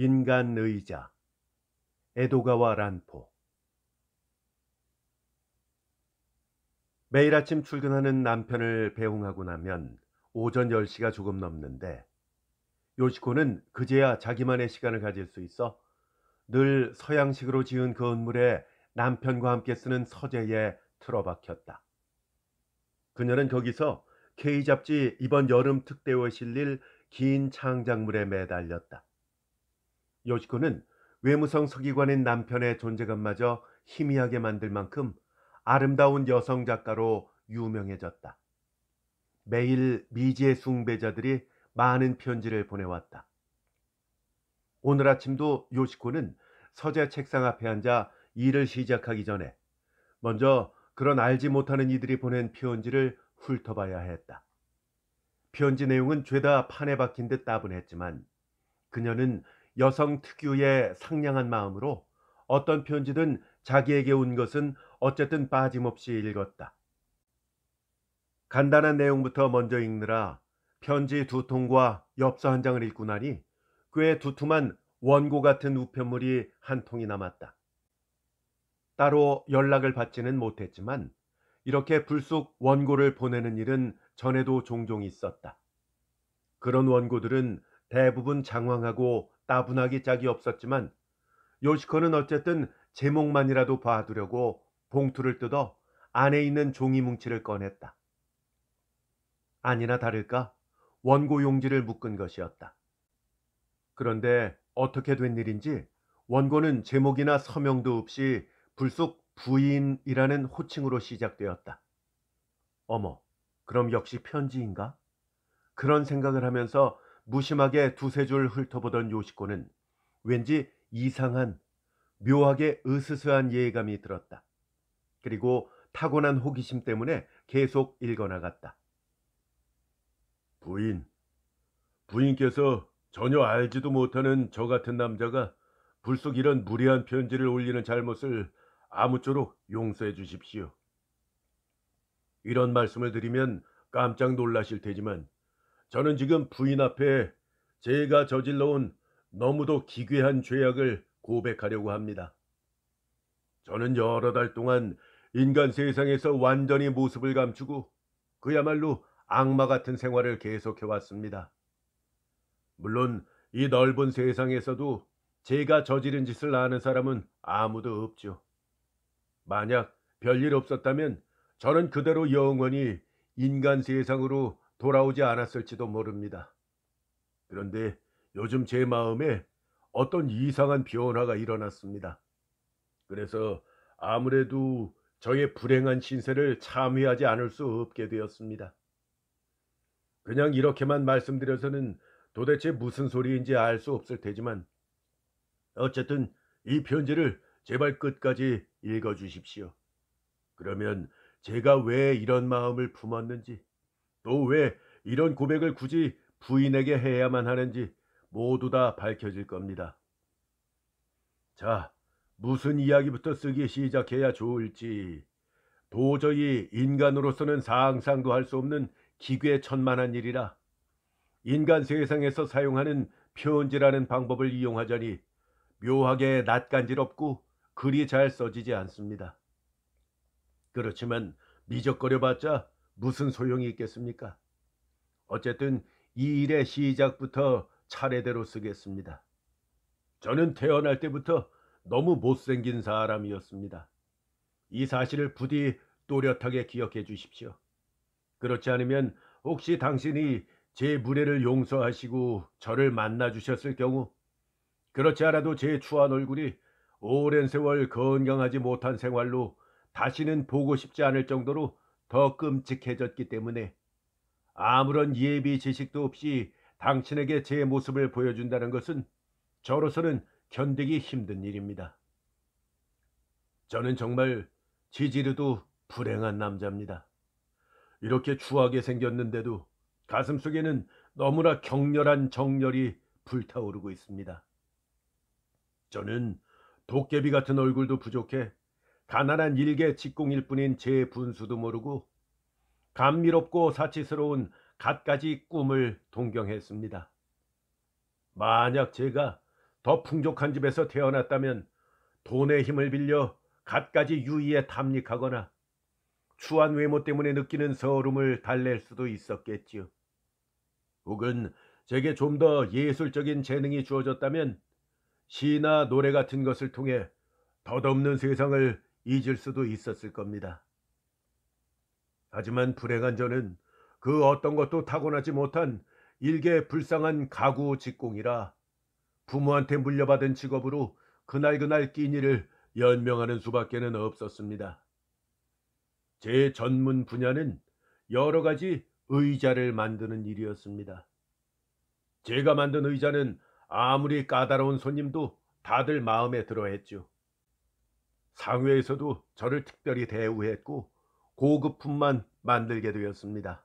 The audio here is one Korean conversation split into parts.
인간의자, 에도가와 란포 매일 아침 출근하는 남편을 배웅하고 나면 오전 10시가 조금 넘는데 요시코는 그제야 자기만의 시간을 가질 수 있어 늘 서양식으로 지은 건물에 그 남편과 함께 쓰는 서재에 틀어박혔다. 그녀는 거기서 K잡지 이번 여름 특대에 실릴 긴 창작물에 매달렸다. 요시코는 외무성 서기관인 남편의 존재감마저 희미하게 만들 만큼 아름다운 여성 작가로 유명해졌다. 매일 미지의 숭배자들이 많은 편지를 보내왔다. 오늘 아침도 요시코는 서재 책상 앞에 앉아 일을 시작하기 전에 먼저 그런 알지 못하는 이들이 보낸 편지를 훑어봐야 했다. 편지 내용은 죄다 판에 박힌 듯 따분했지만 그녀는 여성 특유의 상냥한 마음으로 어떤 편지든 자기에게 온 것은 어쨌든 빠짐없이 읽었다. 간단한 내용부터 먼저 읽느라 편지 두 통과 엽서 한 장을 읽고 나니 꽤 두툼한 원고 같은 우편물이 한 통이 남았다. 따로 연락을 받지는 못했지만 이렇게 불쑥 원고를 보내는 일은 전에도 종종 있었다. 그런 원고들은 대부분 장황하고 따분하기 짝이 없었지만 요시코는 어쨌든 제목만이라도 봐두려고 봉투를 뜯어 안에 있는 종이 뭉치를 꺼냈다. 아니나 다를까 원고 용지를 묶은 것이었다. 그런데 어떻게 된 일인지 원고는 제목이나 서명도 없이 불쑥 부인이라는 호칭으로 시작되었다. 어머, 그럼 역시 편지인가? 그런 생각을 하면서 무심하게 두세 줄 훑어보던 요시코는 왠지 이상한 묘하게 으스스한 예감이 들었다. 그리고 타고난 호기심 때문에 계속 읽어나갔다. 부인, 부인께서 전혀 알지도 못하는 저 같은 남자가 불쑥 이런 무례한 편지를 올리는 잘못을 아무쪼록 용서해 주십시오. 이런 말씀을 드리면 깜짝 놀라실 테지만 저는 지금 부인 앞에 제가 저질러온 너무도 기괴한 죄악을 고백하려고 합니다. 저는 여러 달 동안 인간 세상에서 완전히 모습을 감추고 그야말로 악마 같은 생활을 계속해왔습니다. 물론 이 넓은 세상에서도 제가 저지른 짓을 아는 사람은 아무도 없죠. 만약 별일 없었다면 저는 그대로 영원히 인간 세상으로 돌아오지 않았을지도 모릅니다. 그런데 요즘 제 마음에 어떤 이상한 변화가 일어났습니다. 그래서 아무래도 저의 불행한 신세를 참회하지 않을 수 없게 되었습니다. 그냥 이렇게만 말씀드려서는 도대체 무슨 소리인지 알 수 없을 테지만 어쨌든 이 편지를 제발 끝까지 읽어주십시오. 그러면 제가 왜 이런 마음을 품었는지 또왜 이런 고백을 굳이 부인에게 해야만 하는지 모두 다 밝혀질 겁니다. 자, 무슨 이야기부터 쓰기 시작해야 좋을지 도저히 인간으로서는 상상도 할 수 없는 기괴천만한 일이라 인간 세상에서 사용하는 편지라는 방법을 이용하자니 묘하게 낯간지럽고 글이 잘 써지지 않습니다. 그렇지만 미적거려봤자 무슨 소용이 있겠습니까? 어쨌든 이 일의 시작부터 차례대로 쓰겠습니다. 저는 태어날 때부터 너무 못생긴 사람이었습니다. 이 사실을 부디 또렷하게 기억해 주십시오. 그렇지 않으면 혹시 당신이 제 무례를 용서하시고 저를 만나 주셨을 경우 그렇지 않아도 제 추한 얼굴이 오랜 세월 건강하지 못한 생활로 다시는 보고 싶지 않을 정도로 더 끔찍해졌기 때문에 아무런 예비 지식도 없이 당신에게 제 모습을 보여준다는 것은 저로서는 견디기 힘든 일입니다. 저는 정말 지지르도 불행한 남자입니다. 이렇게 추하게 생겼는데도 가슴 속에는 너무나 격렬한 정열이 불타오르고 있습니다. 저는 도깨비 같은 얼굴도 부족해 가난한 일개 직공일 뿐인 제 분수도 모르고 감미롭고 사치스러운 갖가지 꿈을 동경했습니다. 만약 제가 더 풍족한 집에서 태어났다면 돈의 힘을 빌려 갖가지 유의에 탐닉하거나 추한 외모 때문에 느끼는 서름을 달랠 수도 있었겠지요. 혹은 제게 좀 더 예술적인 재능이 주어졌다면 시나 노래 같은 것을 통해 덧없는 세상을 잊을 수도 있었을 겁니다. 하지만 불행한 저는 그 어떤 것도 타고나지 못한 일개 불쌍한 가구 직공이라 부모한테 물려받은 직업으로 그날그날 끼니를 연명하는 수밖에는 없었습니다. 제 전문 분야는 여러 가지 의자를 만드는 일이었습니다. 제가 만든 의자는 아무리 까다로운 손님도 다들 마음에 들어 했죠. 상회에서도 저를 특별히 대우했고 고급품만 만들게 되었습니다.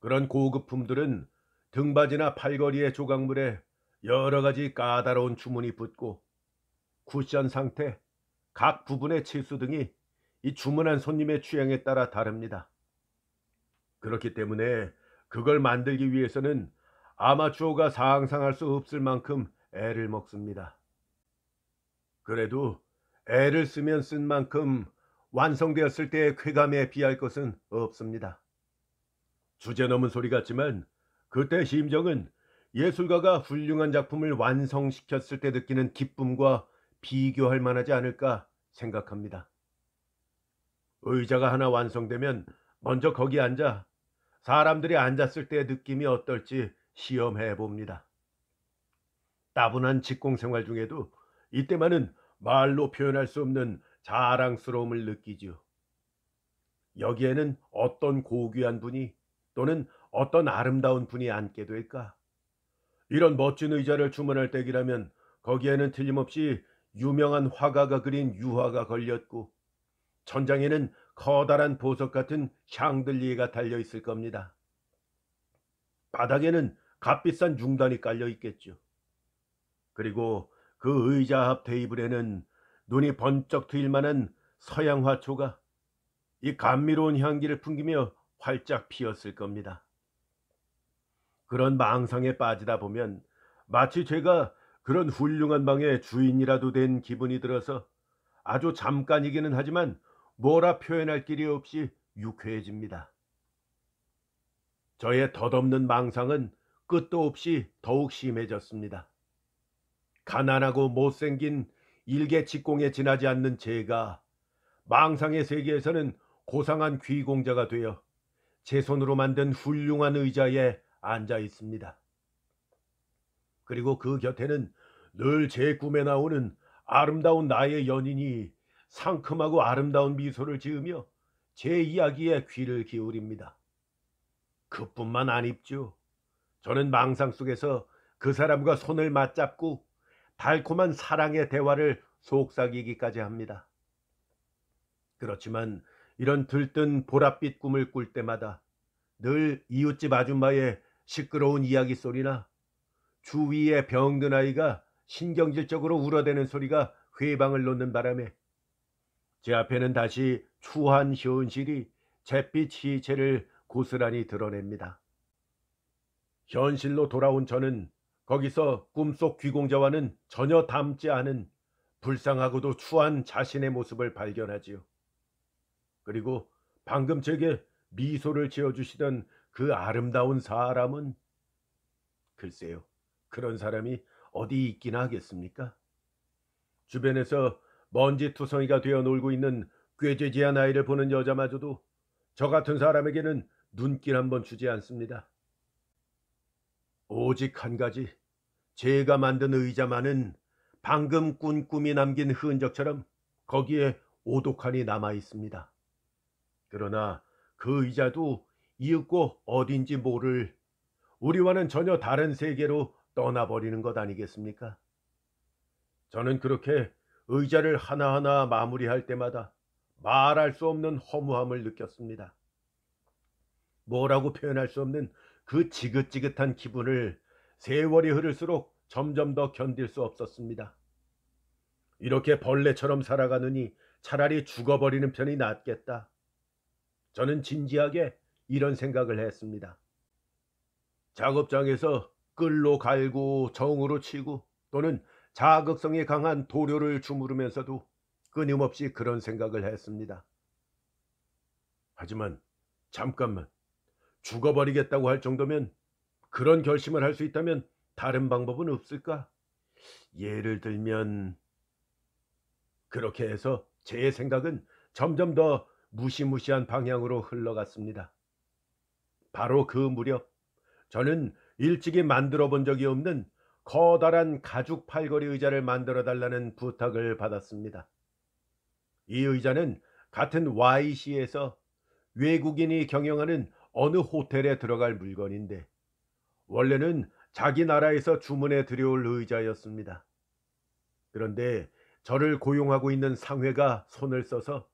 그런 고급품들은 등받이나 팔걸이의 조각물에 여러 가지 까다로운 주문이 붙고 쿠션 상태, 각 부분의 치수 등이 이 주문한 손님의 취향에 따라 다릅니다. 그렇기 때문에 그걸 만들기 위해서는 아마추어가 상상할 수 없을 만큼 애를 먹습니다. 그래도 애를 쓰면 쓴 만큼 완성되었을 때의 쾌감에 비할 것은 없습니다. 주제 넘은 소리 같지만 그때 심정은 예술가가 훌륭한 작품을 완성시켰을 때 느끼는 기쁨과 비교할 만하지 않을까 생각합니다. 의자가 하나 완성되면 먼저 거기 앉아 사람들이 앉았을 때의 느낌이 어떨지 시험해 봅니다. 따분한 직공 생활 중에도 이때만은 말로 표현할 수 없는 자랑스러움을 느끼죠 여기에는 어떤 고귀한 분이 또는 어떤 아름다운 분이 앉게 될까? 이런 멋진 의자를 주문할 때기라면 거기에는 틀림없이 유명한 화가가 그린 유화가 걸렸고 천장에는 커다란 보석 같은 샹들리에가 달려 있을 겁니다. 바닥에는 값비싼 중단이 깔려 있겠죠. 그리고 그 의자 앞 테이블에는 눈이 번쩍 트일 만한 서양 화초가 이 감미로운 향기를 풍기며 활짝 피었을 겁니다. 그런 망상에 빠지다 보면 마치 제가 그런 훌륭한 방의 주인이라도 된 기분이 들어서 아주 잠깐이기는 하지만 뭐라 표현할 길이 없이 유쾌해집니다. 저의 덧없는 망상은 끝도 없이 더욱 심해졌습니다. 가난하고 못생긴 일개 직공에 지나지 않는 제가 망상의 세계에서는 고상한 귀공자가 되어 제 손으로 만든 훌륭한 의자에 앉아 있습니다. 그리고 그 곁에는 늘 제 꿈에 나오는 아름다운 나의 연인이 상큼하고 아름다운 미소를 지으며 제 이야기에 귀를 기울입니다. 그뿐만 아닙죠. 저는 망상 속에서 그 사람과 손을 맞잡고 달콤한 사랑의 대화를 속삭이기까지 합니다. 그렇지만 이런 들뜬 보랏빛 꿈을 꿀 때마다 늘 이웃집 아줌마의 시끄러운 이야기 소리나 주위의 병든 아이가 신경질적으로 울어대는 소리가 회방을 놓는 바람에 제 앞에는 다시 추한 현실이 잿빛 시체를 고스란히 드러냅니다. 현실로 돌아온 저는 거기서 꿈속 귀공자와는 전혀 닮지 않은 불쌍하고도 추한 자신의 모습을 발견하지요. 그리고 방금 제게 미소를 지어주시던 그 아름다운 사람은 글쎄요. 그런 사람이 어디 있긴 하겠습니까? 주변에서 먼지투성이가 되어 놀고 있는 꾀죄지한 아이를 보는 여자마저도 저 같은 사람에게는 눈길 한번 주지 않습니다. 오직 한 가지 제가 만든 의자만은 방금 꾼 꿈이 남긴 흔적처럼 거기에 오독한이 남아 있습니다. 그러나 그 의자도 이윽고 어딘지 모를 우리와는 전혀 다른 세계로 떠나버리는 것 아니겠습니까? 저는 그렇게 의자를 하나하나 마무리할 때마다 말할 수 없는 허무함을 느꼈습니다. 뭐라고 표현할 수 없는 그 지긋지긋한 기분을 세월이 흐를수록 점점 더 견딜 수 없었습니다. 이렇게 벌레처럼 살아가느니 차라리 죽어버리는 편이 낫겠다. 저는 진지하게 이런 생각을 했습니다. 작업장에서 끌로 갈고 정으로 치고 또는 자극성이 강한 도료를 주무르면서도 끊임없이 그런 생각을 했습니다. 하지만 잠깐만 죽어버리겠다고 할 정도면 그런 결심을 할 수 있다면 다른 방법은 없을까? 예를 들면 그렇게 해서 제 생각은 점점 더 무시무시한 방향으로 흘러갔습니다. 바로 그 무렵 저는 일찍이 만들어 본 적이 없는 커다란 가죽 팔걸이 의자를 만들어 달라는 부탁을 받았습니다. 이 의자는 같은 YC에서 외국인이 경영하는 어느 호텔에 들어갈 물건인데 원래는 자기 나라에서 주문해 들여올 의자였습니다. 그런데 저를 고용하고 있는 상회가 손을 써서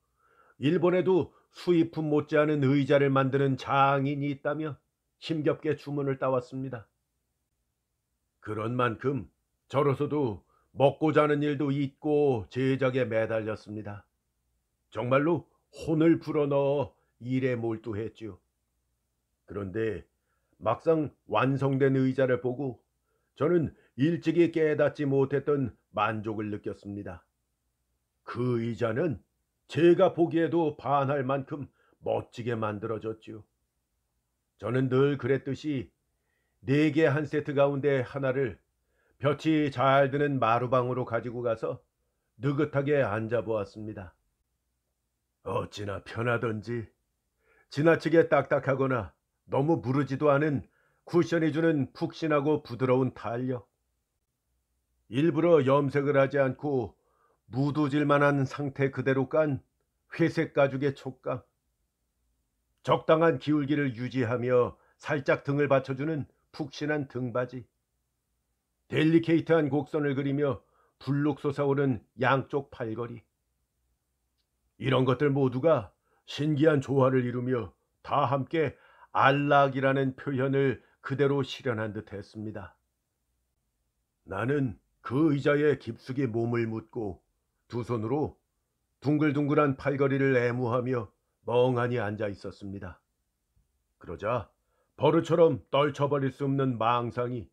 일본에도 수입품 못지않은 의자를 만드는 장인이 있다며 힘겹게 주문을 따왔습니다. 그런 만큼 저로서도 먹고 자는 일도 잊고 제작에 매달렸습니다. 정말로 혼을 불어넣어 일에 몰두했지요. 그런데 막상 완성된 의자를 보고 저는 일찍이 깨닫지 못했던 만족을 느꼈습니다. 그 의자는 제가 보기에도 반할 만큼 멋지게 만들어졌지요. 저는 늘 그랬듯이 네 개 한 세트 가운데 하나를 볕이 잘 드는 마루방으로 가지고 가서 느긋하게 앉아보았습니다. 어찌나 편하던지 지나치게 딱딱하거나 너무 무르지도 않은 쿠션이 주는 푹신하고 부드러운 탄력. 일부러 염색을 하지 않고 무두질만한 상태 그대로 깐 회색 가죽의 촉감. 적당한 기울기를 유지하며 살짝 등을 받쳐주는 푹신한 등받이 델리케이트한 곡선을 그리며 불룩 솟아오른 양쪽 팔걸이. 이런 것들 모두가 신기한 조화를 이루며 다 함께 안락이라는 표현을 그대로 실현한 듯 했습니다. 나는 그 의자에 깊숙이 몸을 묻고 두 손으로 둥글둥글한 팔걸이를 애무하며 멍하니 앉아 있었습니다. 그러자 버릇처럼 떨쳐버릴 수 없는 망상이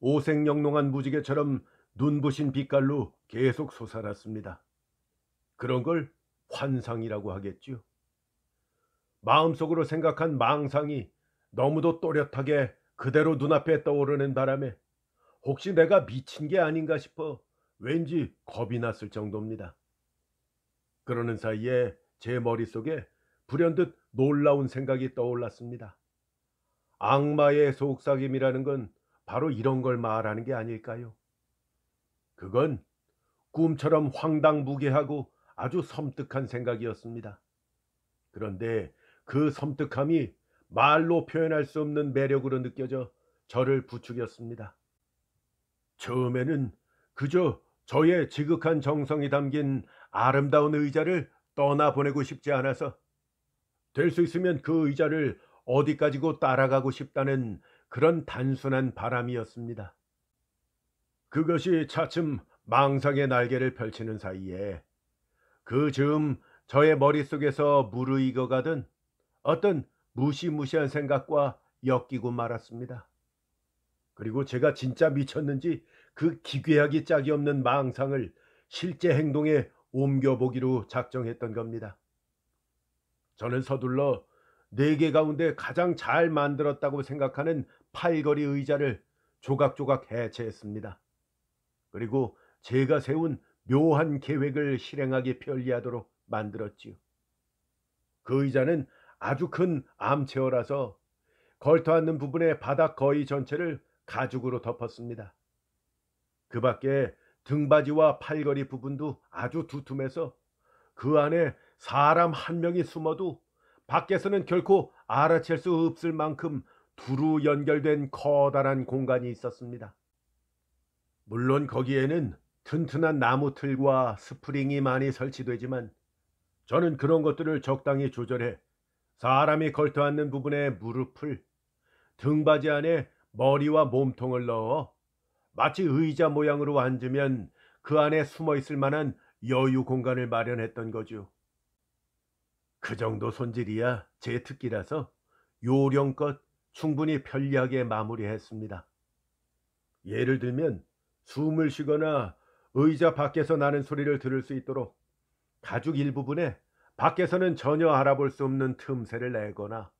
오색영롱한 무지개처럼 눈부신 빛깔로 계속 솟아났습니다. 그런 걸 환상이라고 하겠지요. 마음속으로 생각한 망상이 너무도 또렷하게 그대로 눈앞에 떠오르는 바람에 혹시 내가 미친 게 아닌가 싶어 왠지 겁이 났을 정도입니다. 그러는 사이에 제 머릿속에 불현듯 놀라운 생각이 떠올랐습니다. 악마의 속삭임이라는 건 바로 이런 걸 말하는 게 아닐까요? 그건 꿈처럼 황당무계하고 아주 섬뜩한 생각이었습니다. 그런데 그 섬뜩함이 말로 표현할 수 없는 매력으로 느껴져 저를 부추겼습니다. 처음에는 그저 저의 지극한 정성이 담긴 아름다운 의자를 떠나보내고 싶지 않아서 될 수 있으면 그 의자를 어디까지고 따라가고 싶다는 그런 단순한 바람이었습니다. 그것이 차츰 망상의 날개를 펼치는 사이에 그 즈음 저의 머릿속에서 무르익어가던 어떤 무시무시한 생각과 엮이고 말았습니다. 그리고 제가 진짜 미쳤는지 그 기괴하기 짝이 없는 망상을 실제 행동에 옮겨보기로 작정했던 겁니다. 저는 서둘러 네 개 가운데 가장 잘 만들었다고 생각하는 팔걸이 의자를 조각조각 해체했습니다. 그리고 제가 세운 묘한 계획을 실행하기 편리하도록 만들었지요. 그 의자는 아주 큰 암체어라서 걸터앉는 부분의 바닥 거의 전체를 가죽으로 덮었습니다. 그 밖에 등받이와 팔걸이 부분도 아주 두툼해서 그 안에 사람 한 명이 숨어도 밖에서는 결코 알아챌 수 없을 만큼 두루 연결된 커다란 공간이 있었습니다. 물론 거기에는 튼튼한 나무 틀과 스프링이 많이 설치되지만 저는 그런 것들을 적당히 조절해 사람이 걸터앉는 부분에 무릎을 등받이 안에 머리와 몸통을 넣어 마치 의자 모양으로 앉으면 그 안에 숨어 있을 만한 여유 공간을 마련했던 거죠. 그 정도 손질이야 제 특기라서 요령껏 충분히 편리하게 마무리했습니다. 예를 들면 숨을 쉬거나 의자 밖에서 나는 소리를 들을 수 있도록 가죽 일부분에 밖에서는 전혀 알아볼 수 없는 틈새를 내거나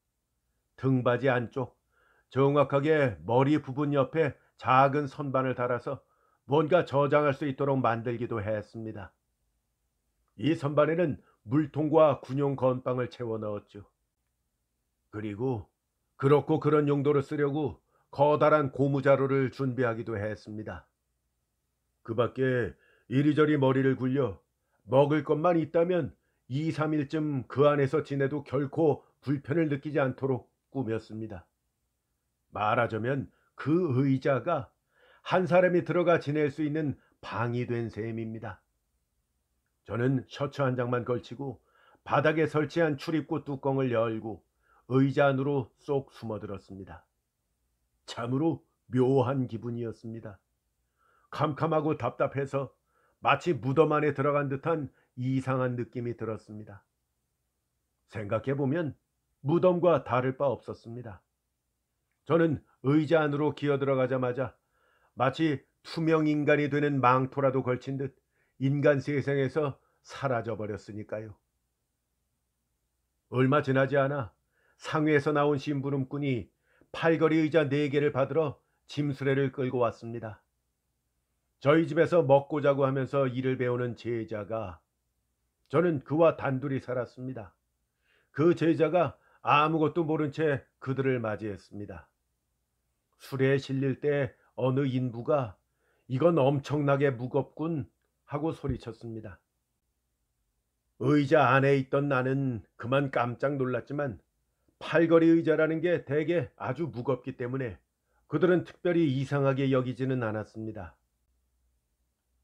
등받이 안쪽 정확하게 머리 부분 옆에 작은 선반을 달아서 뭔가 저장할 수 있도록 만들기도 했습니다. 이 선반에는 물통과 군용 건빵을 채워 넣었죠. 그리고 그렇고 그런 용도로 쓰려고 커다란 고무자루를 준비하기도 했습니다. 그 밖에 이리저리 머리를 굴려 먹을 것만 있다면 2, 3일쯤 그 안에서 지내도 결코 불편을 느끼지 않도록 꾸몄습니다. 말하자면 그 의자가 한 사람이 들어가 지낼 수 있는 방이 된 셈입니다. 저는 셔츠 한 장만 걸치고 바닥에 설치한 출입구 뚜껑을 열고 의자 안으로 쏙 숨어들었습니다. 참으로 묘한 기분이었습니다. 캄캄하고 답답해서 마치 무덤 안에 들어간 듯한 이상한 느낌이 들었습니다. 생각해보면 무덤과 다를 바 없었습니다. 저는 의자 안으로 기어 들어가자마자 마치 투명 인간이 되는 망토라도 걸친 듯 인간 세상에서 사라져 버렸으니까요. 얼마 지나지 않아 상회에서 나온 심부름꾼이 팔걸이 의자 네 개를 받으러 짐수레를 끌고 왔습니다. 저희 집에서 먹고 자고 하면서 일을 배우는 제자가 저는 그와 단둘이 살았습니다. 그 제자가 아무것도 모른 채 그들을 맞이했습니다. 술에 실릴 때 어느 인부가 이건 엄청나게 무겁군 하고 소리쳤습니다. 의자 안에 있던 나는 그만 깜짝 놀랐지만 팔걸이 의자라는 게 대개 아주 무겁기 때문에 그들은 특별히 이상하게 여기지는 않았습니다.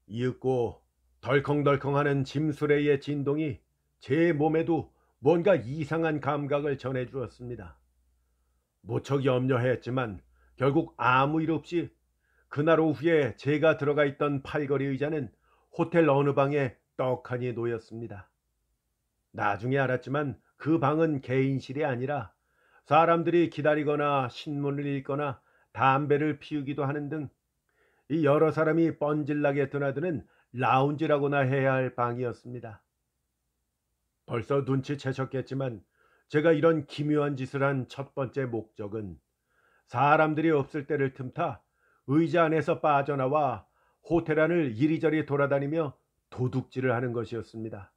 이윽고 덜컹덜컹하는 짐수레의 진동이 제 몸에도 뭔가 이상한 감각을 전해주었습니다. 무척 염려했지만 결국 아무 일 없이 그날 오후에 제가 들어가 있던 팔걸이 의자는 호텔 어느 방에 떡하니 놓였습니다. 나중에 알았지만 그 방은 개인실이 아니라 사람들이 기다리거나 신문을 읽거나 담배를 피우기도 하는 등 이 여러 사람이 뻔질나게 드나드는 라운지라고나 해야 할 방이었습니다. 벌써 눈치채셨겠지만 제가 이런 기묘한 짓을 한 첫 번째 목적은 사람들이 없을 때를 틈타 의자 안에서 빠져나와 호텔 안을 이리저리 돌아다니며 도둑질을 하는 것이었습니다.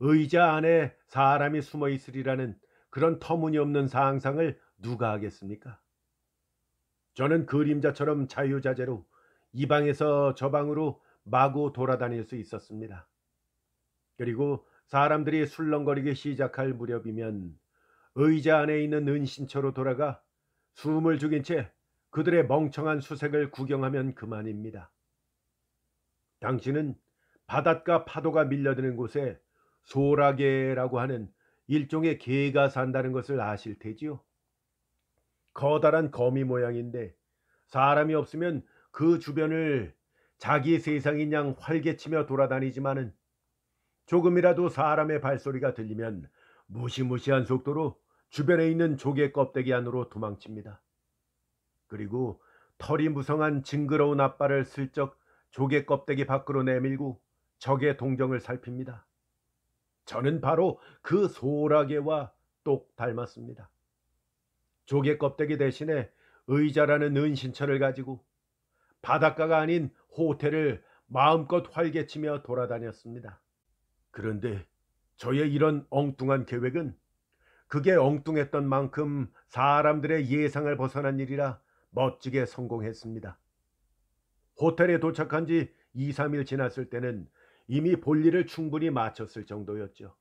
의자 안에 사람이 숨어 있으리라는 그런 터무니없는 상상을 누가 하겠습니까? 저는 그림자처럼 자유자재로 이 방에서 저 방으로 마구 돌아다닐 수 있었습니다. 그리고 사람들이 술렁거리기 시작할 무렵이면 의자 안에 있는 은신처로 돌아가 숨을 죽인 채 그들의 멍청한 수색을 구경하면 그만입니다. 당신은 바닷가 파도가 밀려드는 곳에 소라게라고 하는 일종의 개가 산다는 것을 아실 테지요. 커다란 거미 모양인데 사람이 없으면 그 주변을 자기 세상인 양 활개치며 돌아다니지만은 조금이라도 사람의 발소리가 들리면 무시무시한 속도로 주변에 있는 조개 껍데기 안으로 도망칩니다. 그리고 털이 무성한 징그러운 앞발을 슬쩍 조개 껍데기 밖으로 내밀고 적의 동정을 살핍니다. 저는 바로 그 소라게와 똑 닮았습니다. 조개 껍데기 대신에 의자라는 은신처를 가지고 바닷가가 아닌 호텔을 마음껏 활개치며 돌아다녔습니다. 그런데 저의 이런 엉뚱한 계획은 그게 엉뚱했던 만큼 사람들의 예상을 벗어난 일이라 멋지게 성공했습니다. 호텔에 도착한 지 2, 3일 지났을 때는 이미 볼일을 충분히 마쳤을 정도였죠.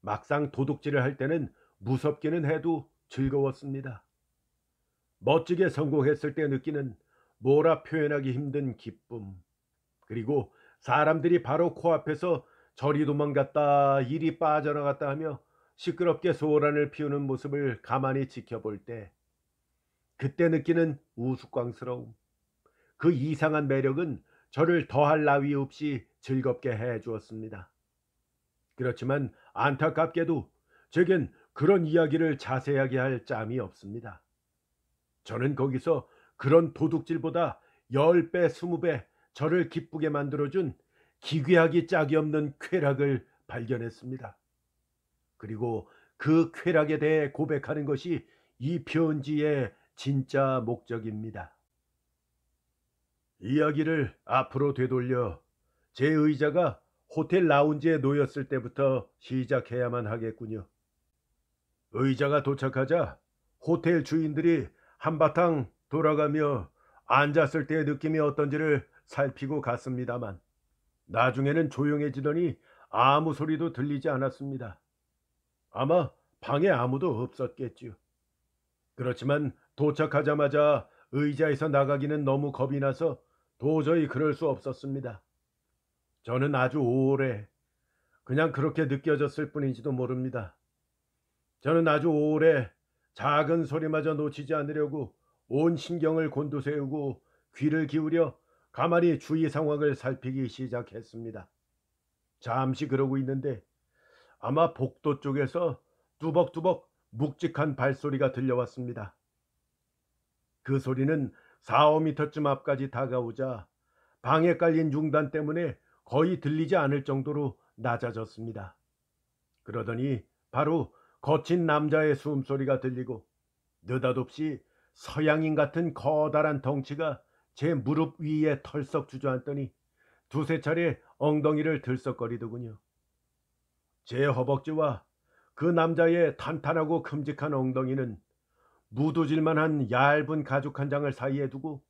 막상 도둑질을 할 때는 무섭기는 해도 즐거웠습니다. 멋지게 성공했을 때 느끼는 뭐라 표현하기 힘든 기쁨. 그리고 사람들이 바로 코앞에서 저리 도망갔다 이리 빠져나갔다 하며 시끄럽게 소란을 피우는 모습을 가만히 지켜볼 때 그때 느끼는 우스꽝스러움. 그 이상한 매력은 저를 더할 나위 없이 즐겁게 해 주었습니다. 그렇지만 안타깝게도 제겐 그런 이야기를 자세하게 할 짬이 없습니다. 저는 거기서 그런 도둑질보다 10배, 20배 저를 기쁘게 만들어준 기괴하기 짝이 없는 쾌락을 발견했습니다. 그리고 그 쾌락에 대해 고백하는 것이 이 편지의 진짜 목적입니다. 이야기를 앞으로 되돌려 제 의자가 호텔 라운지에 놓였을 때부터 시작해야만 하겠군요. 의자가 도착하자 호텔 주인들이 한바탕 돌아가며 앉았을 때의 느낌이 어떤지를 살피고 갔습니다만 나중에는 조용해지더니 아무 소리도 들리지 않았습니다. 아마 방에 아무도 없었겠지요. 그렇지만 도착하자마자 의자에서 나가기는 너무 겁이 나서 도저히 그럴 수 없었습니다. 저는 아주 오래 그냥 그렇게 느껴졌을 뿐인지도 모릅니다. 저는 아주 오래 작은 소리마저 놓치지 않으려고 온 신경을 곤두세우고 귀를 기울여 가만히 주위 상황을 살피기 시작했습니다. 잠시 그러고 있는데 아마 복도 쪽에서 뚜벅뚜벅 묵직한 발소리가 들려왔습니다. 그 소리는 4, 5미터쯤 앞까지 다가오자 방에 깔린 융단 때문에 거의 들리지 않을 정도로 낮아졌습니다. 그러더니 바로 거친 남자의 숨소리가 들리고 느닷없이 서양인 같은 커다란 덩치가 제 무릎 위에 털썩 주저앉더니 두세 차례 엉덩이를 들썩거리더군요. 제 허벅지와 그 남자의 탄탄하고 큼직한 엉덩이는 무두질만한 얇은 가죽 한 장을 사이에 두고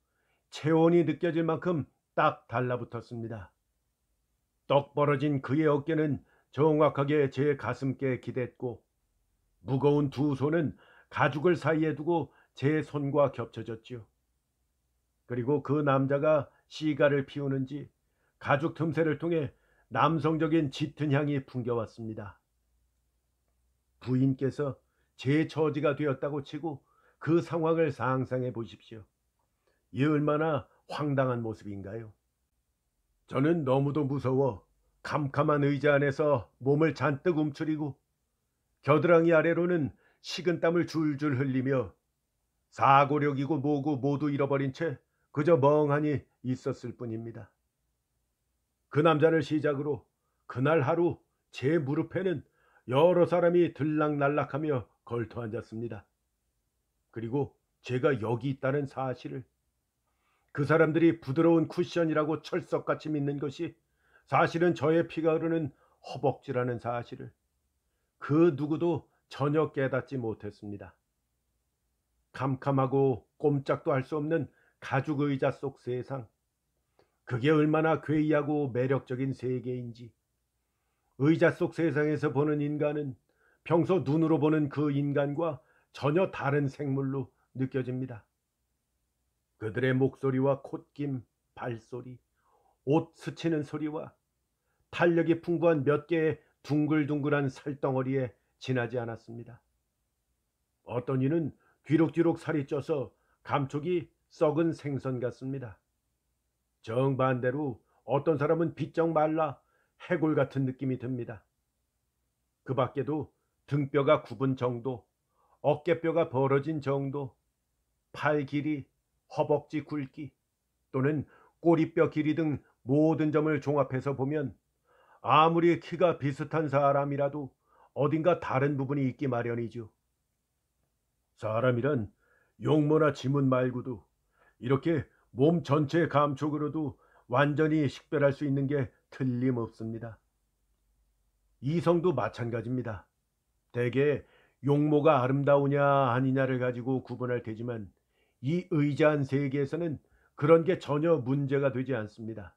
체온이 느껴질 만큼 딱 달라붙었습니다. 떡 벌어진 그의 어깨는 정확하게 제 가슴께 기댔고 무거운 두 손은 가죽을 사이에 두고 제 손과 겹쳐졌지요. 그리고 그 남자가 시가를 피우는지 가죽 틈새를 통해 남성적인 짙은 향이 풍겨왔습니다. 부인께서 제 처지가 되었다고 치고 그 상황을 상상해 보십시오. 이 얼마나 황당한 모습인가요? 저는 너무도 무서워 캄캄한 의자 안에서 몸을 잔뜩 움츠리고 겨드랑이 아래로는 식은 땀을 줄줄 흘리며 사고력이고 뭐고 모두 잃어버린 채 그저 멍하니 있었을 뿐입니다. 그 남자를 시작으로 그날 하루 제 무릎에는 여러 사람이 들락날락하며 걸터 앉았습니다. 그리고 제가 여기 있다는 사실을 그 사람들이 부드러운 쿠션이라고 철석같이 믿는 것이 사실은 저의 피가 흐르는 허벅지라는 사실을 그 누구도 전혀 깨닫지 못했습니다. 캄캄하고 꼼짝도 할 수 없는 가죽 의자 속 세상. 그게 얼마나 괴이하고 매력적인 세계인지. 의자 속 세상에서 보는 인간은 평소 눈으로 보는 그 인간과 전혀 다른 생물로 느껴집니다. 그들의 목소리와 콧김, 발소리, 옷 스치는 소리와 탄력이 풍부한 몇 개의 둥글둥글한 살덩어리에 지나지 않았습니다. 어떤 이는 뒤룩뒤룩 살이 쪄서 감촉이 썩은 생선 같습니다. 정반대로 어떤 사람은 비쩍 말라 해골 같은 느낌이 듭니다. 그 밖에도 등뼈가 굽은 정도, 어깨뼈가 벌어진 정도, 팔 길이, 허벅지 굵기 또는 꼬리뼈 길이 등 모든 점을 종합해서 보면 아무리 키가 비슷한 사람이라도 어딘가 다른 부분이 있기 마련이죠. 사람이란 용모나 지문 말고도 이렇게 몸 전체 의 감촉으로도 완전히 식별할 수 있는 게 틀림없습니다. 이성도 마찬가지입니다. 대개 용모가 아름다우냐 아니냐를 가지고 구분할 테지만 이 의자한 세계에서는 그런 게 전혀 문제가 되지 않습니다.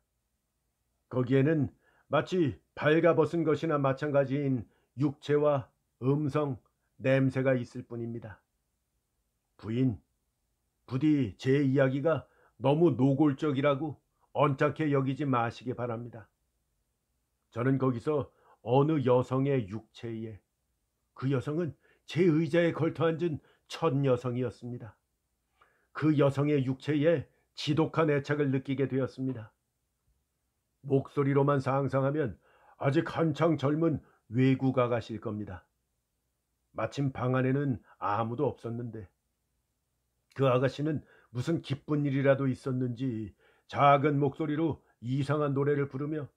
거기에는 마치 발가벗은 것이나 마찬가지인 육체와 음성, 냄새가 있을 뿐입니다. 부인, 부디 제 이야기가 너무 노골적이라고 언짢게 여기지 마시기 바랍니다. 저는 거기서 어느 여성의 육체에 그 여성은 제 의자에 걸터 앉은 첫 여성이었습니다. 그 여성의 육체에 지독한 애착을 느끼게 되었습니다. 목소리로만 상상하면 아직 한창 젊은 외국 아가실 겁니다. 마침 방 안에는 아무도 없었는데 그 아가씨는 무슨 기쁜 일이라도 있었는지 작은 목소리로 이상한 노래를 부르며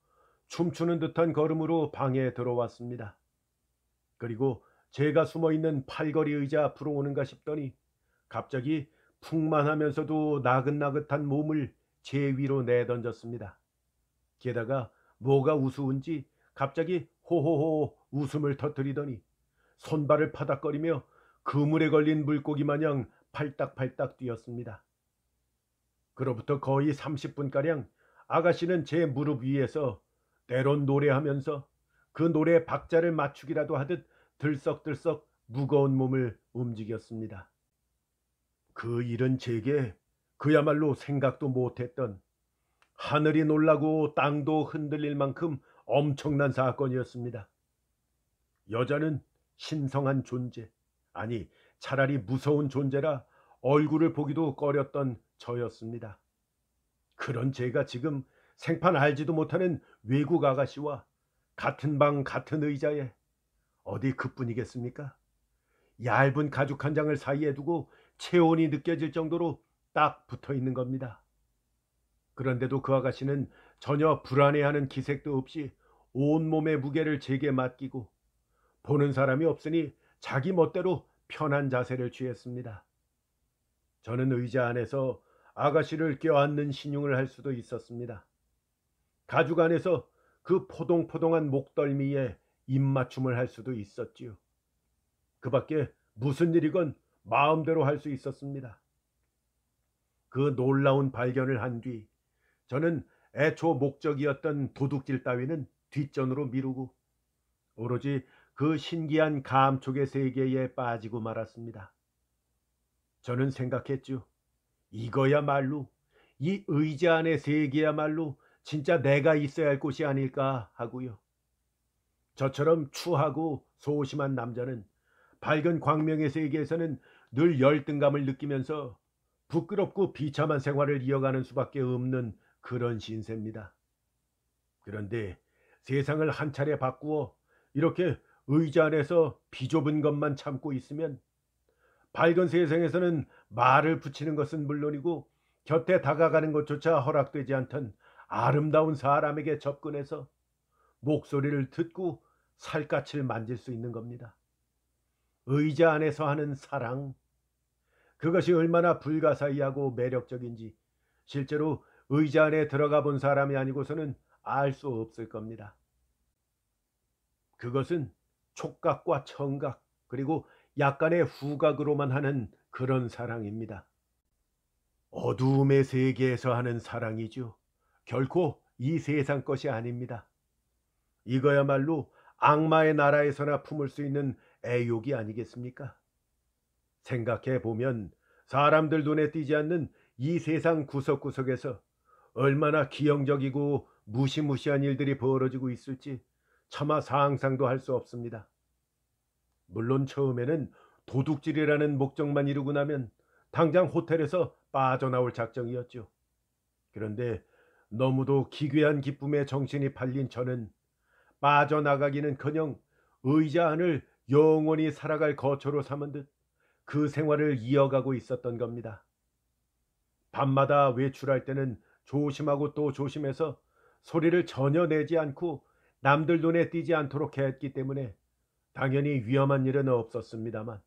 춤추는 듯한 걸음으로 방에 들어왔습니다. 그리고 제가 숨어 있는 팔걸이 의자 앞으로 오는가 싶더니 갑자기 풍만하면서도 나긋나긋한 몸을 제 위로 내던졌습니다. 게다가 뭐가 우스운지 갑자기 호호호 웃음을 터뜨리더니 손발을 파닥거리며 그물에 걸린 물고기 마냥 팔딱팔딱 뛰었습니다. 그로부터 거의 30분가량 아가씨는 제 무릎 위에서 때론 노래하면서 그 노래의 박자를 맞추기라도 하듯 들썩들썩 무거운 몸을 움직였습니다. 그 일은 제게 그야말로 생각도 못했던 하늘이 놀라고 땅도 흔들릴 만큼 엄청난 사건이었습니다. 여자는 신성한 존재, 아니 차라리 무서운 존재라 얼굴을 보기도 꺼렸던 저였습니다. 그런 제가 지금 생판 알지도 못하는 외국 아가씨와 같은 방 같은 의자에 어디 그뿐이겠습니까? 얇은 가죽 한 장을 사이에 두고 체온이 느껴질 정도로 딱 붙어 있는 겁니다. 그런데도 그 아가씨는 전혀 불안해하는 기색도 없이 온몸의 무게를 제게 맡기고 보는 사람이 없으니 자기 멋대로 편한 자세를 취했습니다. 저는 의자 안에서 아가씨를 껴안는 신용을 할 수도 있었습니다. 가죽 안에서 그 포동포동한 목덜미에 입맞춤을 할 수도 있었지요. 그 밖에 무슨 일이건 마음대로 할 수 있었습니다. 그 놀라운 발견을 한 뒤 저는 애초 목적이었던 도둑질 따위는 뒷전으로 미루고 오로지 그 신기한 감촉의 세계에 빠지고 말았습니다. 저는 생각했죠. 이거야말로 이 의자 안의 세계야말로 진짜 내가 있어야 할 곳이 아닐까 하고요. 저처럼 추하고 소심한 남자는 밝은 광명의 세계에서는 늘 열등감을 느끼면서 부끄럽고 비참한 생활을 이어가는 수밖에 없는 그런 신세입니다. 그런데 세상을 한 차례 바꾸어 이렇게 의자 안에서 비좁은 것만 참고 있으면 밝은 세상에서는 말을 붙이는 것은 물론이고 곁에 다가가는 것조차 허락되지 않던 아름다운 사람에게 접근해서 목소리를 듣고 살갗을 만질 수 있는 겁니다. 의자 안에서 하는 사랑 그것이 얼마나 불가사의하고 매력적인지 실제로 의자 안에 들어가 본 사람이 아니고서는 알 수 없을 겁니다. 그것은 촉각과 청각 그리고 약간의 후각으로만 하는 그런 사랑입니다. 어두움의 세계에서 하는 사랑이죠. 결코 이 세상 것이 아닙니다. 이거야말로 악마의 나라에서나 품을 수 있는 애욕이 아니겠습니까? 생각해 보면 사람들 눈에 띄지 않는 이 세상 구석구석에서 얼마나 기형적이고 무시무시한 일들이 벌어지고 있을지 차마 상상도 할 수 없습니다. 물론 처음에는 도둑질이라는 목적만 이루고 나면 당장 호텔에서 빠져나올 작정이었죠. 그런데 너무도 기괴한 기쁨에 정신이 팔린 저는 빠져나가기는 커녕 의자 안을 영원히 살아갈 거처로 삼은 듯 그 생활을 이어가고 있었던 겁니다. 밤마다 외출할 때는 조심하고 또 조심해서 소리를 전혀 내지 않고 남들 눈에 띄지 않도록 했기 때문에 당연히 위험한 일은 없었습니다만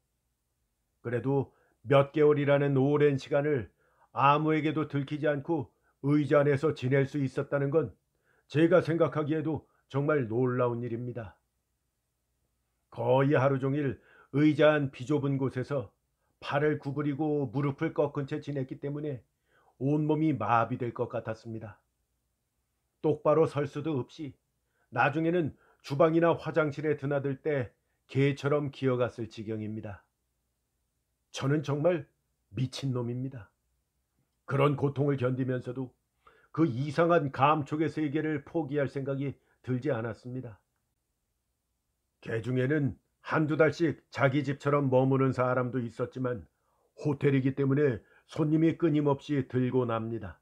그래도 몇 개월이라는 오랜 시간을 아무에게도 들키지 않고 의자 안에서 지낼 수 있었다는 건 제가 생각하기에도 정말 놀라운 일입니다. 거의 하루 종일 의자 안 비좁은 곳에서 팔을 구부리고 무릎을 꺾은 채 지냈기 때문에 온몸이 마비될 것 같았습니다. 똑바로 설 수도 없이 나중에는 주방이나 화장실에 드나들 때 개처럼 기어갔을 지경입니다. 저는 정말 미친놈입니다. 그런 고통을 견디면서도 그 이상한 감촉의 세계를 포기할 생각이 들지 않았습니다. 개 중에는 한두 달씩 자기 집처럼 머무는 사람도 있었지만 호텔이기 때문에 손님이 끊임없이 들고 납니다.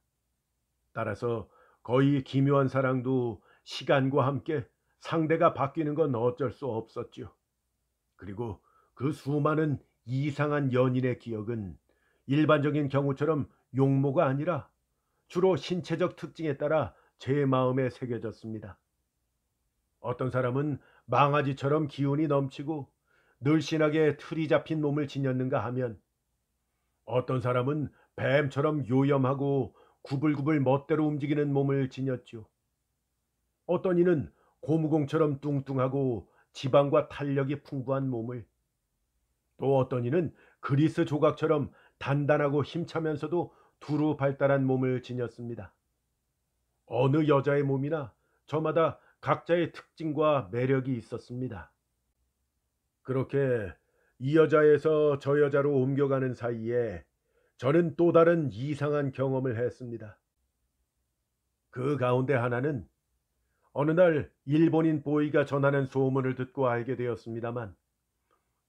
따라서 거의 기묘한 사랑도 시간과 함께 상대가 바뀌는 건 어쩔 수 없었지요. 그리고 그 수많은 이상한 연인의 기억은 일반적인 경우처럼 용모가 아니라 주로 신체적 특징에 따라 제 마음에 새겨졌습니다. 어떤 사람은 망아지처럼 기운이 넘치고 늘씬하게 틀이 잡힌 몸을 지녔는가 하면 어떤 사람은 뱀처럼 요염하고 구불구불 멋대로 움직이는 몸을 지녔지요. 어떤 이는 고무공처럼 뚱뚱하고 지방과 탄력이 풍부한 몸을 또 어떤 이는 그리스 조각처럼 단단하고 힘차면서도 두루 발달한 몸을 지녔습니다. 어느 여자의 몸이나 저마다 각자의 특징과 매력이 있었습니다. 그렇게 이 여자에서 저 여자로 옮겨가는 사이에 저는 또 다른 이상한 경험을 했습니다. 그 가운데 하나는 어느 날 일본인 보이가 전하는 소문을 듣고 알게 되었습니다만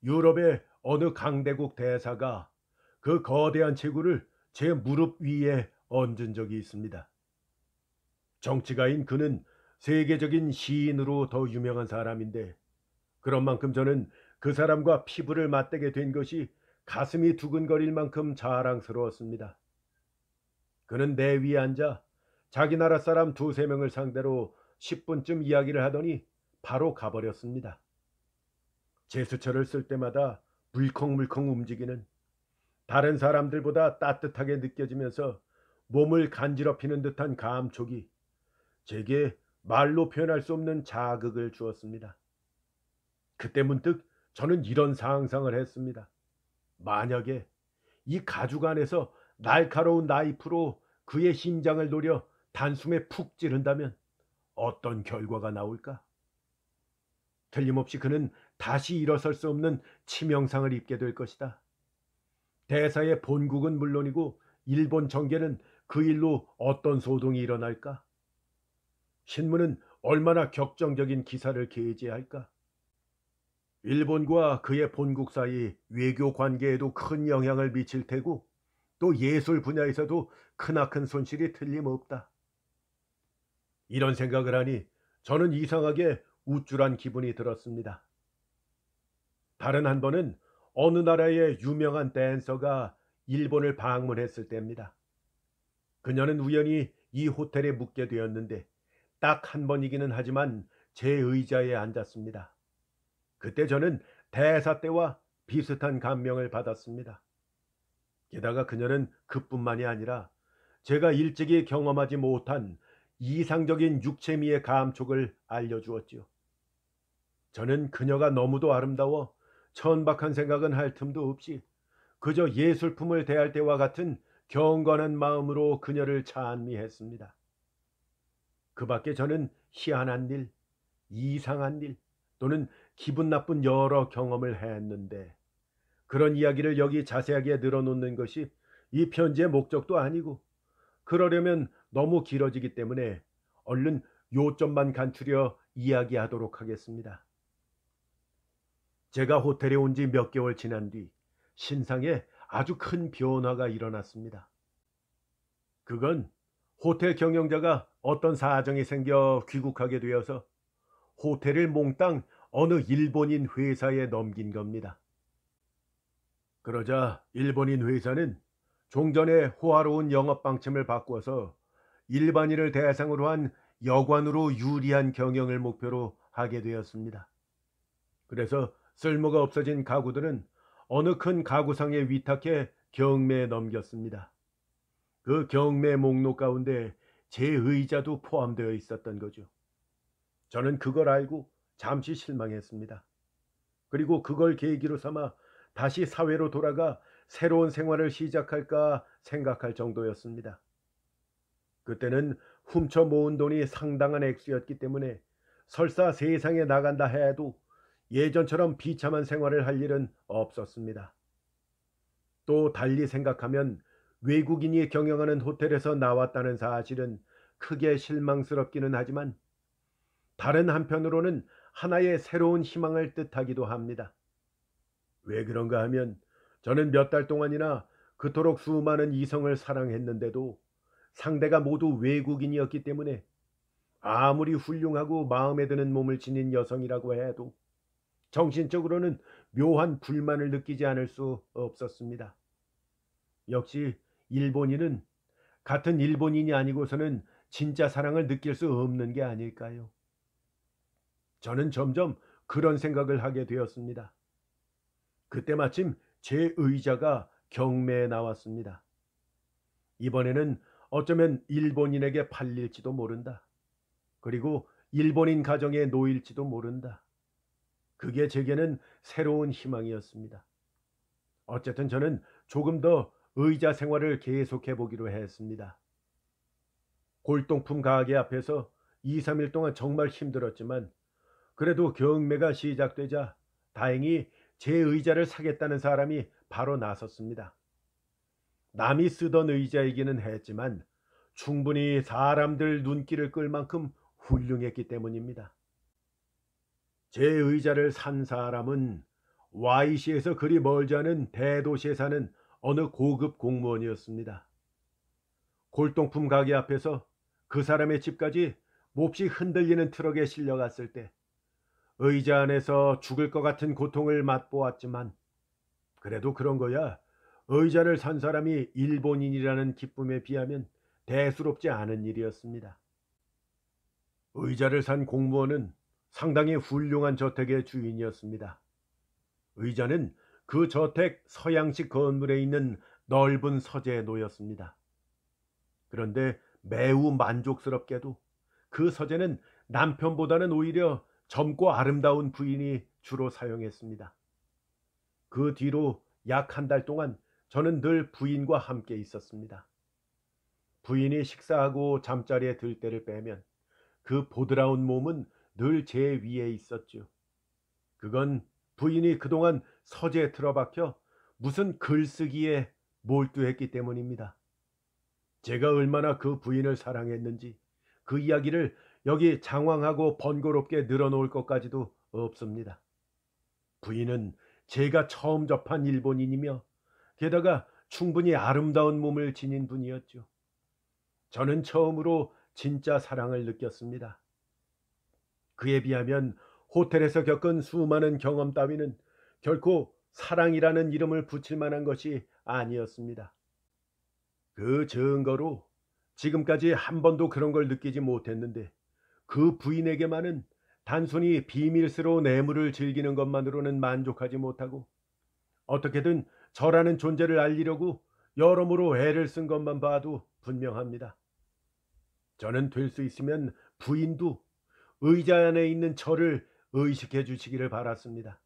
유럽의 어느 강대국 대사가 그 거대한 체구를 제 무릎 위에 얹은 적이 있습니다. 정치가인 그는 세계적인 시인으로 더 유명한 사람인데 그런 만큼 저는 그 사람과 피부를 맞대게 된 것이 가슴이 두근거릴 만큼 자랑스러웠습니다. 그는 내 위에 앉아 자기 나라 사람 두세 명을 상대로 10분쯤 이야기를 하더니 바로 가버렸습니다. 제수처를 쓸 때마다 물컹물컹 움직이는 다른 사람들보다 따뜻하게 느껴지면서 몸을 간지럽히는 듯한 감촉이 제게 말로 표현할 수 없는 자극을 주었습니다. 그때 문득 저는 이런 상상을 했습니다. 만약에 이 가죽 안에서 날카로운 나이프로 그의 심장을 노려 단숨에 푹 찌른다면 어떤 결과가 나올까? 틀림없이 그는 다시 일어설 수 없는 치명상을 입게 될 것이다. 대사의 본국은 물론이고 일본 정계는 그 일로 어떤 소동이 일어날까? 신문은 얼마나 격정적인 기사를 게재할까? 일본과 그의 본국 사이 외교 관계에도 큰 영향을 미칠 테고 또 예술 분야에서도 크나큰 손실이 틀림없다. 이런 생각을 하니 저는 이상하게 우쭐한 기분이 들었습니다. 다른 한 번은 어느 나라의 유명한 댄서가 일본을 방문했을 때입니다. 그녀는 우연히 이 호텔에 묵게 되었는데 딱 한 번이기는 하지만 제 의자에 앉았습니다. 그때 저는 대사 때와 비슷한 감명을 받았습니다. 게다가 그녀는 그뿐만이 아니라 제가 일찍이 경험하지 못한 이상적인 육체미의 감촉을 알려주었지요. 저는 그녀가 너무도 아름다워 천박한 생각은 할 틈도 없이 그저 예술품을 대할 때와 같은 경건한 마음으로 그녀를 찬미했습니다. 그 밖에 저는 희한한 일, 이상한 일 또는 기분 나쁜 여러 경험을 했는데 그런 이야기를 여기 자세하게 늘어놓는 것이 이 편지의 목적도 아니고 그러려면 너무 길어지기 때문에 얼른 요점만 간추려 이야기하도록 하겠습니다. 제가 호텔에 온 지 몇 개월 지난 뒤 신상에 아주 큰 변화가 일어났습니다. 그건 호텔 경영자가 어떤 사정이 생겨 귀국하게 되어서 호텔을 몽땅 어느 일본인 회사에 넘긴 겁니다. 그러자 일본인 회사는 종전에 호화로운 영업 방침을 바꾸어서 일반인을 대상으로 한 여관으로 유리한 경영을 목표로 하게 되었습니다. 그래서 쓸모가 없어진 가구들은 어느 큰 가구상에 위탁해 경매에 넘겼습니다. 그 경매 목록 가운데 제 의자도 포함되어 있었던 거죠. 저는 그걸 알고 잠시 실망했습니다. 그리고 그걸 계기로 삼아 다시 사회로 돌아가 새로운 생활을 시작할까 생각할 정도였습니다. 그때는 훔쳐 모은 돈이 상당한 액수였기 때문에 설사 세상에 나간다 해도 예전처럼 비참한 생활을 할 일은 없었습니다. 또 달리 생각하면 외국인이 경영하는 호텔에서 나왔다는 사실은 크게 실망스럽기는 하지만 다른 한편으로는 하나의 새로운 희망을 뜻하기도 합니다. 왜 그런가 하면 저는 몇 달 동안이나 그토록 수많은 이성을 사랑했는데도 상대가 모두 외국인이었기 때문에 아무리 훌륭하고 마음에 드는 몸을 지닌 여성이라고 해도 정신적으로는 묘한 불만을 느끼지 않을 수 없었습니다. 역시 일본인은 같은 일본인이 아니고서는 진짜 사랑을 느낄 수 없는 게 아닐까요? 저는 점점 그런 생각을 하게 되었습니다. 그때 마침 제 의자가 경매에 나왔습니다. 이번에는 어쩌면 일본인에게 팔릴지도 모른다. 그리고 일본인 가정에 놓일지도 모른다. 그게 제게는 새로운 희망이었습니다. 어쨌든 저는 조금 더 의자 생활을 계속해 보기로 했습니다. 골동품 가게 앞에서 2, 3일 동안 정말 힘들었지만 그래도 경매가 시작되자 다행히 제 의자를 사겠다는 사람이 바로 나섰습니다. 남이 쓰던 의자이기는 했지만 충분히 사람들 눈길을 끌 만큼 훌륭했기 때문입니다. 제 의자를 산 사람은 Y시에서 그리 멀지 않은 대도시에 사는 어느 고급 공무원이었습니다. 골동품 가게 앞에서 그 사람의 집까지 몹시 흔들리는 트럭에 실려갔을 때 의자 안에서 죽을 것 같은 고통을 맛보았지만 그래도 그런 거야 의자를 산 사람이 일본인이라는 기쁨에 비하면 대수롭지 않은 일이었습니다. 의자를 산 공무원은 상당히 훌륭한 저택의 주인이었습니다. 의자는 그 저택 서양식 건물에 있는 넓은 서재에 놓였습니다. 그런데 매우 만족스럽게도 그 서재는 남편보다는 오히려 젊고 아름다운 부인이 주로 사용했습니다. 그 뒤로 약 한 달 동안 저는 늘 부인과 함께 있었습니다. 부인이 식사하고 잠자리에 들 때를 빼면 그 보드라운 몸은 늘 제 위에 있었죠. 그건 부인이 그동안 서재에 틀어박혀 무슨 글쓰기에 몰두했기 때문입니다. 제가 얼마나 그 부인을 사랑했는지 그 이야기를 여기 장황하고 번거롭게 늘어놓을 것까지도 없습니다. 부인은 제가 처음 접한 일본인이며 게다가 충분히 아름다운 몸을 지닌 분이었죠. 저는 처음으로 진짜 사랑을 느꼈습니다. 그에 비하면 호텔에서 겪은 수많은 경험 따위는 결코 사랑이라는 이름을 붙일 만한 것이 아니었습니다. 그 증거로 지금까지 한 번도 그런 걸 느끼지 못했는데 그 부인에게만은 단순히 비밀스러운 애물을 즐기는 것만으로는 만족하지 못하고 어떻게든 저라는 존재를 알리려고 여러모로 애를 쓴 것만 봐도 분명합니다. 저는 될 수 있으면 부인도 의자 안에 있는 저를 의식해 주시기를 바랐습니다.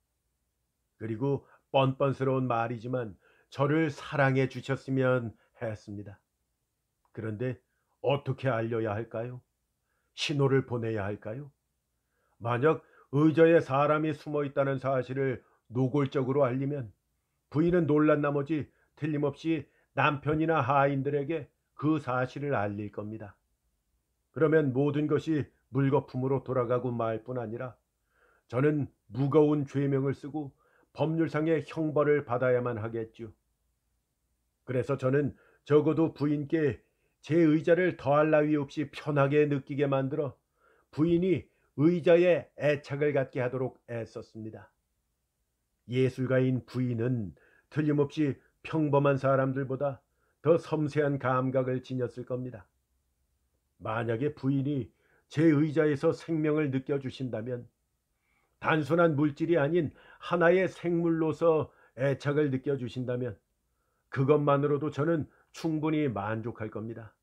그리고 뻔뻔스러운 말이지만 저를 사랑해 주셨으면 했습니다. 그런데 어떻게 알려야 할까요? 신호를 보내야 할까요? 만약 의자에 사람이 숨어 있다는 사실을 노골적으로 알리면 부인은 놀란 나머지 틀림없이 남편이나 하인들에게 그 사실을 알릴 겁니다. 그러면 모든 것이 물거품으로 돌아가고 말 뿐 아니라 저는 무거운 죄명을 쓰고 법률상의 형벌을 받아야만 하겠죠. 그래서 저는 적어도 부인께 제 의자를 더할 나위 없이 편하게 느끼게 만들어 부인이 의자에 애착을 갖게 하도록 애썼습니다. 예술가인 부인은 틀림없이 평범한 사람들보다 더 섬세한 감각을 지녔을 겁니다. 만약에 부인이 제 의자에서 생명을 느껴주신다면 단순한 물질이 아닌 하나의 생물로서 애착을 느껴주신다면 그것만으로도 저는 충분히 만족할 겁니다.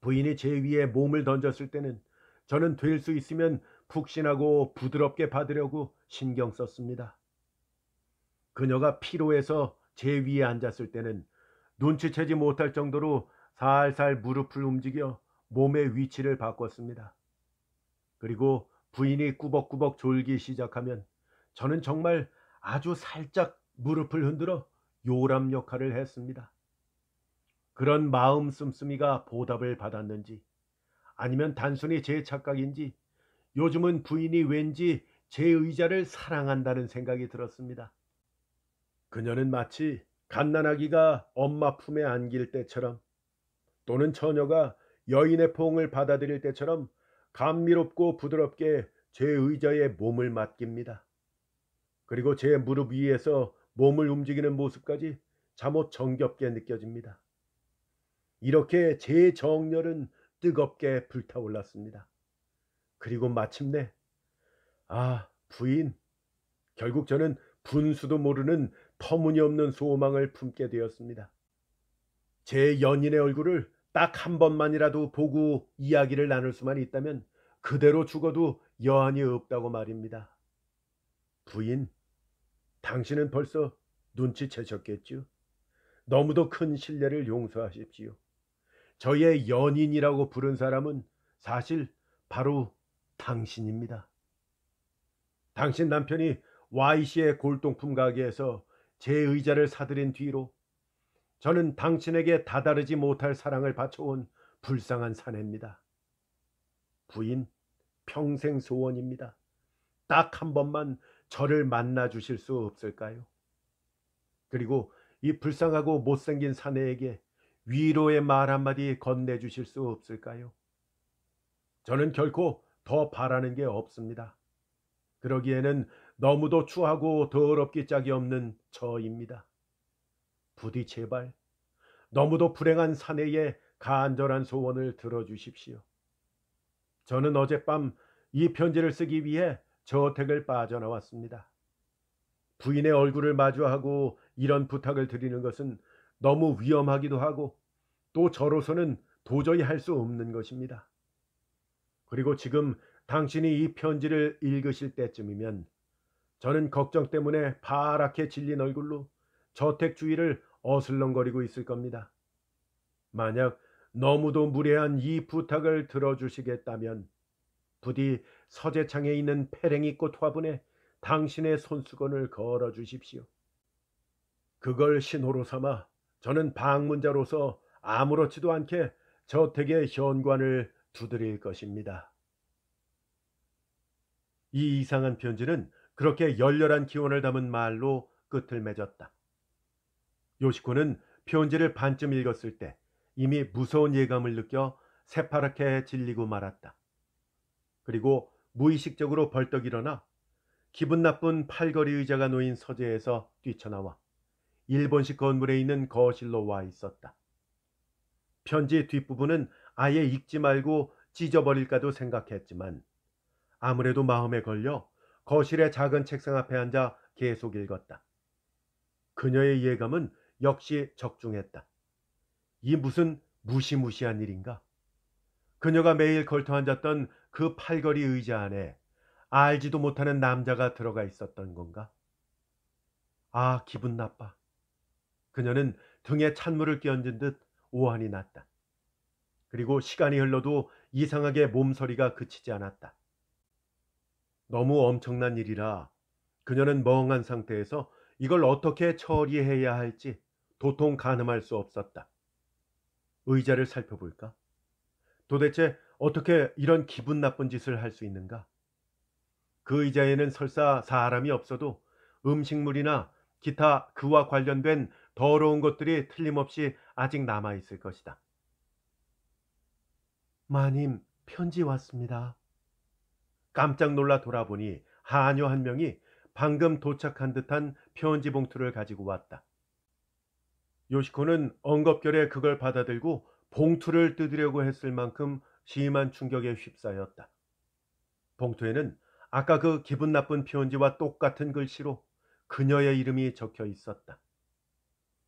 부인이 제 위에 몸을 던졌을 때는 저는 될 수 있으면 푹신하고 부드럽게 받으려고 신경 썼습니다. 그녀가 피로해서 제 위에 앉았을 때는 눈치채지 못할 정도로 살살 무릎을 움직여 몸의 위치를 바꿨습니다. 그리고 부인이 꾸벅꾸벅 졸기 시작하면 저는 정말 아주 살짝 무릎을 흔들어 요람 역할을 했습니다. 그런 마음 씀씀이가 보답을 받았는지 아니면 단순히 제 착각인지 요즘은 부인이 왠지 제의자를 사랑한다는 생각이 들었습니다. 그녀는 마치 갓난아기가 엄마 품에 안길 때처럼 또는 처녀가 여인의 포옹을 받아들일 때처럼 감미롭고 부드럽게 제 의자의 몸을 맡깁니다. 그리고 제 무릎 위에서 몸을 움직이는 모습까지 잠옷 정겹게 느껴집니다. 이렇게 제 정열은 뜨겁게 불타올랐습니다. 그리고 마침내 아, 부인. 결국 저는 분수도 모르는 터무니없는 소망을 품게 되었습니다. 제 연인의 얼굴을 딱 한 번만이라도 보고 이야기를 나눌 수만 있다면 그대로 죽어도 여한이 없다고 말입니다. 부인, 당신은 벌써 눈치채셨겠죠 너무도 큰 신뢰를 용서하십시오. 저의 연인이라고 부른 사람은 사실 바로 당신입니다. 당신 남편이 Y씨의 골동품 가게에서 제 의자를 사들인 뒤로 저는 당신에게 다다르지 못할 사랑을 바쳐온 불쌍한 사내입니다. 부인 평생 소원입니다. 딱 한 번만 저를 만나 주실 수 없을까요? 그리고 이 불쌍하고 못생긴 사내에게 위로의 말 한마디 건네주실 수 없을까요? 저는 결코 더 바라는 게 없습니다. 그러기에는 너무도 추하고 더럽기 짝이 없는 저입니다. 부디 제발 너무도 불행한 사내의 간절한 소원을 들어주십시오. 저는 어젯밤 이 편지를 쓰기 위해 저택을 빠져나왔습니다. 부인의 얼굴을 마주하고 이런 부탁을 드리는 것은 너무 위험하기도 하고 또 저로서는 도저히 할 수 없는 것입니다. 그리고 지금 당신이 이 편지를 읽으실 때쯤이면 저는 걱정 때문에 파랗게 질린 얼굴로 저택 주위를 어슬렁거리고 있을 겁니다. 만약 너무도 무례한 이 부탁을 들어주시겠다면 부디 서재창에 있는 페랭이꽃 화분에 당신의 손수건을 걸어 주십시오. 그걸 신호로 삼아 저는 방문자로서 아무렇지도 않게 저택의 현관을 두드릴 것입니다. 이 이상한 편지는 그렇게 열렬한 기원을 담은 말로 끝을 맺었다. 요시코는 편지를 반쯤 읽었을 때 이미 무서운 예감을 느껴 새파랗게 질리고 말았다. 그리고 무의식적으로 벌떡 일어나 기분 나쁜 팔걸이 의자가 놓인 서재에서 뛰쳐나와 일본식 건물에 있는 거실로 와 있었다. 편지 의 뒷부분은 아예 읽지 말고 찢어버릴까도 생각했지만 아무래도 마음에 걸려 거실의 작은 책상 앞에 앉아 계속 읽었다. 그녀의 예감은 역시 적중했다. 이 무슨 무시무시한 일인가? 그녀가 매일 걸터 앉았던 그 팔걸이 의자 안에 알지도 못하는 남자가 들어가 있었던 건가? 아, 기분 나빠. 그녀는 등에 찬물을 끼얹은 듯 오한이 났다. 그리고 시간이 흘러도 이상하게 몸서리가 그치지 않았다. 너무 엄청난 일이라 그녀는 멍한 상태에서 이걸 어떻게 처리해야 할지 도통 가늠할 수 없었다. 의자를 살펴볼까? 도대체 어떻게 이런 기분 나쁜 짓을 할 수 있는가? 그 의자에는 설사 사람이 없어도 음식물이나 기타 그와 관련된 더러운 것들이 틀림없이 아직 남아있을 것이다. 마님, 편지 왔습니다. 깜짝 놀라 돌아보니 하녀 한 명이 방금 도착한 듯한 편지 봉투를 가지고 왔다. 요시코는 엉겁결에 그걸 받아들고 봉투를 뜯으려고 했을 만큼 심한 충격에 휩싸였다. 봉투에는 아까 그 기분 나쁜 편지와 똑같은 글씨로 그녀의 이름이 적혀 있었다.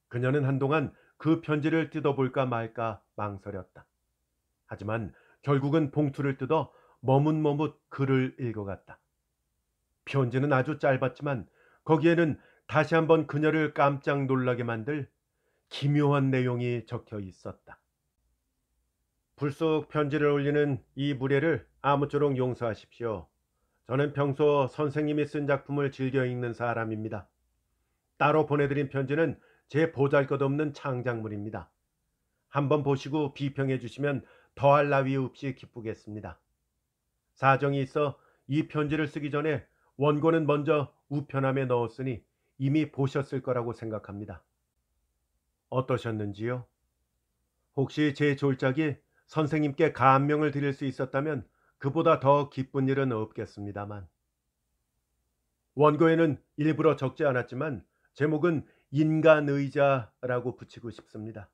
그녀는 한동안 그 편지를 뜯어볼까 말까 망설였다. 하지만 결국은 봉투를 뜯어 머뭇머뭇 글을 읽어갔다. 편지는 아주 짧았지만 거기에는 다시 한번 그녀를 깜짝 놀라게 만들 기묘한 내용이 적혀 있었다. 불쑥 편지를 올리는 이 무례를 아무쪼록 용서하십시오. 저는 평소 선생님이 쓴 작품을 즐겨 읽는 사람입니다. 따로 보내드린 편지는 제 보잘것없는 창작물입니다. 한번 보시고 비평해 주시면 더할 나위 없이 기쁘겠습니다. 사정이 있어 이 편지를 쓰기 전에 원고는 먼저 우편함에 넣었으니 이미 보셨을 거라고 생각합니다. 어떠셨는지요? 혹시 제 졸작이 선생님께 감명을 드릴 수 있었다면 그보다 더 기쁜 일은 없겠습니다만. 원고에는 일부러 적지 않았지만 제목은 인간의자라고 붙이고 싶습니다.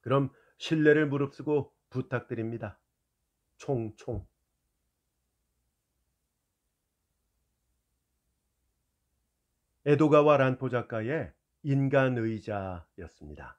그럼 신뢰를 무릅쓰고 부탁드립니다. 총총. 에도가와 란포 작가의 인간의자였습니다.